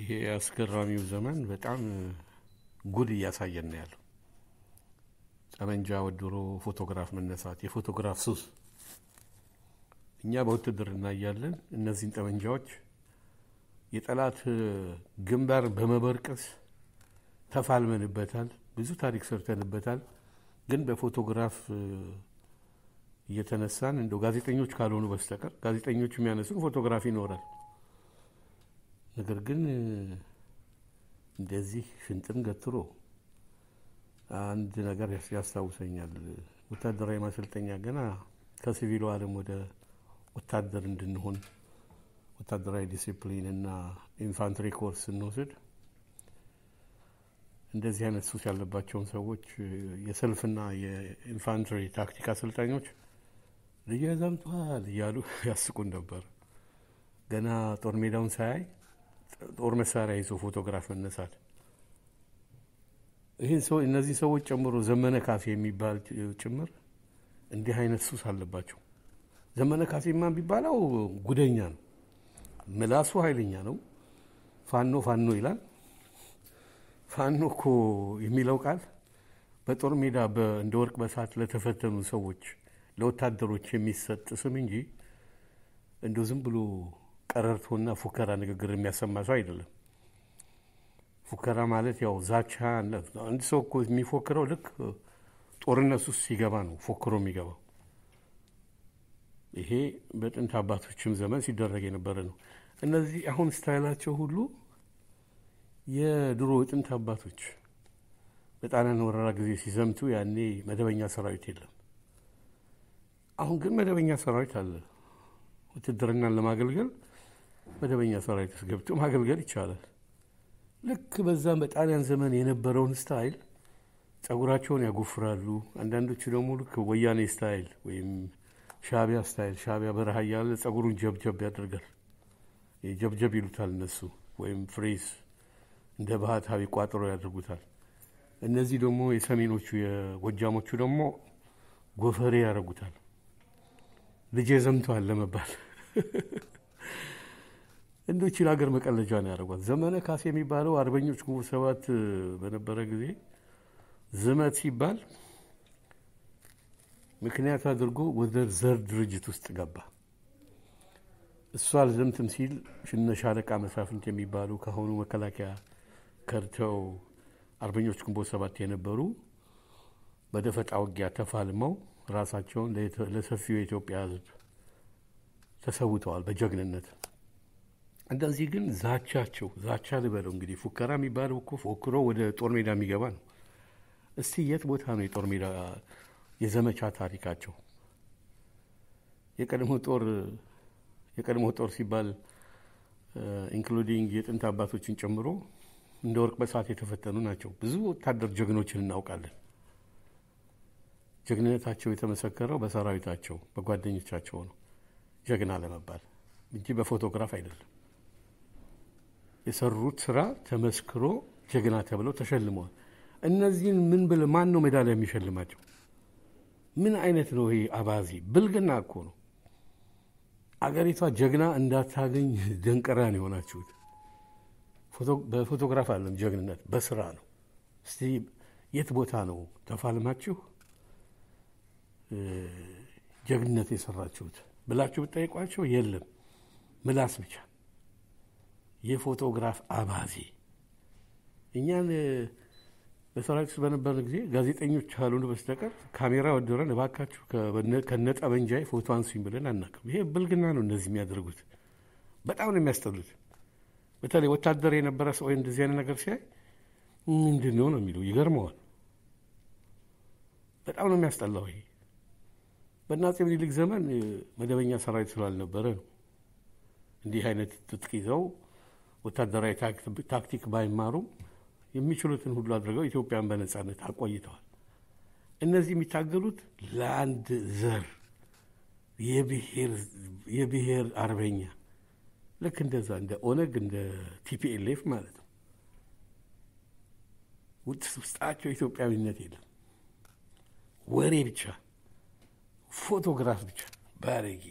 ይሄ አስገራሚው ዘመን በጣም ጉድ እያሳየን ነው ያለው። ጠመንጃ ወድሮ ፎቶግራፍ መነሳት፣ የፎቶግራፍ ሱስ። እኛ በውትድርና እያለን እነዚህን ጠመንጃዎች የጠላት ግንባር በመበርቀስ ተፋልመንበታል። ብዙ ታሪክ ሰርተንበታል። ግን በፎቶግራፍ እየተነሳን እንደው ጋዜጠኞች ካልሆኑ በስተቀር ጋዜጠኞች የሚያነሱን ፎቶግራፍ ይኖራል። ነገር ግን እንደዚህ ሽንጥን ገትሮ አንድ ነገር ያስታውሰኛል። ወታደራዊ ማሰልጠኛ ገና ከሲቪሉ ዓለም ወደ ወታደር እንድንሆን ወታደራዊ ዲሲፕሊን እና ኢንፋንትሪ ኮርስ ስንወስድ እንደዚህ አይነት ሱስ ያለባቸውን ሰዎች የሰልፍና የኢንፋንትሪ ታክቲክ አሰልጣኞች ልዩ ያዛምጠዋል እያሉ ያስቁን ነበር። ገና ጦር ሜዳውን ሳያይ ጦር መሳሪያ ይዞ ፎቶግራፍ መነሳት ይህን ሰው እነዚህ ሰዎች ጨምሮ ዘመነ ካሴ የሚባል ጭምር እንዲህ አይነት ሱስ አለባቸው። ዘመነ ካሴማ የሚባለው ጉደኛ ነው። ምላሱ ኃይለኛ ነው። ፋኖ ፋኖ ይላል። ፋኖ እኮ የሚለው ቃል በጦር ሜዳ እንደ ወርቅ በሳት ለተፈተኑ ሰዎች ለወታደሮች የሚሰጥ ስም እንጂ እንደ ዝም ብሎ ቀረርቶና ፉከራ ንግግር የሚያሰማ ሰው አይደለም። ፉከራ ማለት ያው ዛቻ። አንድ ሰው እኮ የሚፎክረው ልክ ጦርነት ውስጥ ሲገባ ነው ፎክሮ የሚገባው። ይሄ በጥንት አባቶችም ዘመን ሲደረግ የነበረ ነው። እነዚህ አሁን ስታይላቸው ሁሉ የድሮ የጥንት አባቶች በጣሊያን ወረራ ጊዜ ሲዘምቱ፣ ያኔ መደበኛ ሰራዊት የለም። አሁን ግን መደበኛ ሰራዊት አለ። ውትድርናን ለማገልገል መደበኛ ሰራዊት ውስጥ ገብቶ ማገልገል ይቻላል። ልክ በዛም በጣሊያን ዘመን የነበረውን ስታይል ጸጉራቸውን ያጎፍራሉ። አንዳንዶቹ ደግሞ ልክ ወያኔ ስታይል ወይም ሻቢያ ስታይል፣ ሻቢያ በረሃ እያለ ጸጉሩን ጀብጀብ ያደርጋል። ጀብጀብ ይሉታል እነሱ ወይም ፍሬዝ እንደ ባህታዊ ቋጥሮ ያደርጉታል። እነዚህ ደግሞ የሰሜኖቹ የጎጃሞቹ ደግሞ ጎፈሬ ያደርጉታል። ልጄ ዘምተዋል ለመባል እንዶች ሀገር መቀለጃ ነው ያደርጓት። ዘመነ ካሴ የሚባለው አርበኞች ግንቦት ሰባት በነበረ ጊዜ ዝመት ሲባል ምክንያት አድርጎ ወደ ዘር ድርጅት ውስጥ ገባ። እሷ አልዘምትም ሲል ሻለቃ መሳፍንት የሚባሉ ከአሁኑ መከላከያ ከርተው አርበኞች ግንቦት ሰባት የነበሩ በደፈጣ ውጊያ ተፋልመው ራሳቸውን ለሰፊው የኢትዮጵያ ሕዝብ ተሰውተዋል በጀግንነት እንደዚህ ግን ዛቻቸው ዛቻ ልበለው እንግዲህ ፉከራ የሚባለው እኮ ፎክሮ ወደ ጦር ሜዳ የሚገባ ነው። እስቲ የት ቦታ ነው የጦር ሜዳ የዘመቻ ታሪካቸው? የቀድሞ ጦር የቀድሞ ጦር ሲባል ኢንክሉዲንግ የጥንት አባቶችን ጨምሮ እንደ ወርቅ በሳት የተፈተኑ ናቸው። ብዙ ወታደር ጀግኖችን እናውቃለን። ጀግንነታቸው የተመሰከረው በሰራዊታቸው በጓደኞቻቸው ነው ጀግና ለመባል እንጂ በፎቶግራፍ አይደለም። የሰሩት ስራ ተመስክሮ ጀግና ተብለው ተሸልመዋል። እነዚህን ምን ብል ማን ነው ሜዳሊያ የሚሸልማቸው? ምን አይነት ነው ይሄ አባዜ? ብልግና እኮ ነው። አገሪቷ ጀግና እንዳታገኝ ደንቀራን የሆናችሁት። በፎቶግራፍ አለም ጀግንነት በስራ ነው። እስቲ የት ቦታ ነው ተፋልማችሁ ጀግንነት የሰራችሁት ብላችሁ ብጠይቋቸው የለም ምላስ ብቻ የፎቶግራፍ አባዜ እኛን በሰራዊት ውስጥ በነበርን ጊዜ ጋዜጠኞች አሉን በስተቀር ካሜራ ወደረን እባካችሁ ከነጠ ጠመንጃዬ ፎቶ አንሱኝ ብለን አናውቅም። ይሄ ብልግና ነው እነዚህ የሚያደርጉት። በጣም ነው የሚያስጠሉት። በተለይ ወታደር የነበረ ሰው ወይ እንደዚህ አይነት ነገር ሲያይ ምንድን ነው ነው የሚለው ይገርመዋል። በጣም ነው የሚያስጠላው። ይሄ በአፄ ምኒልክ ዘመን መደበኛ ሰራዊት ስላልነበረ ነው እንዲህ አይነት ትጥቅ ይዘው ወታደራዊ ታክቲክ ባይማሩም የሚችሉትን ሁሉ አድርገው ኢትዮጵያን በነጻነት አቆይተዋል። እነዚህ የሚታገሉት ለአንድ ዘር የብሔር አርበኛ ልክ እንደዛ እንደ ኦነግ እንደ ቲፒኤልኤፍ ማለት ነው። ውስጣቸው ኢትዮጵያዊነት የለም፣ ወሬ ብቻ፣ ፎቶግራፍ ብቻ። ባረጌ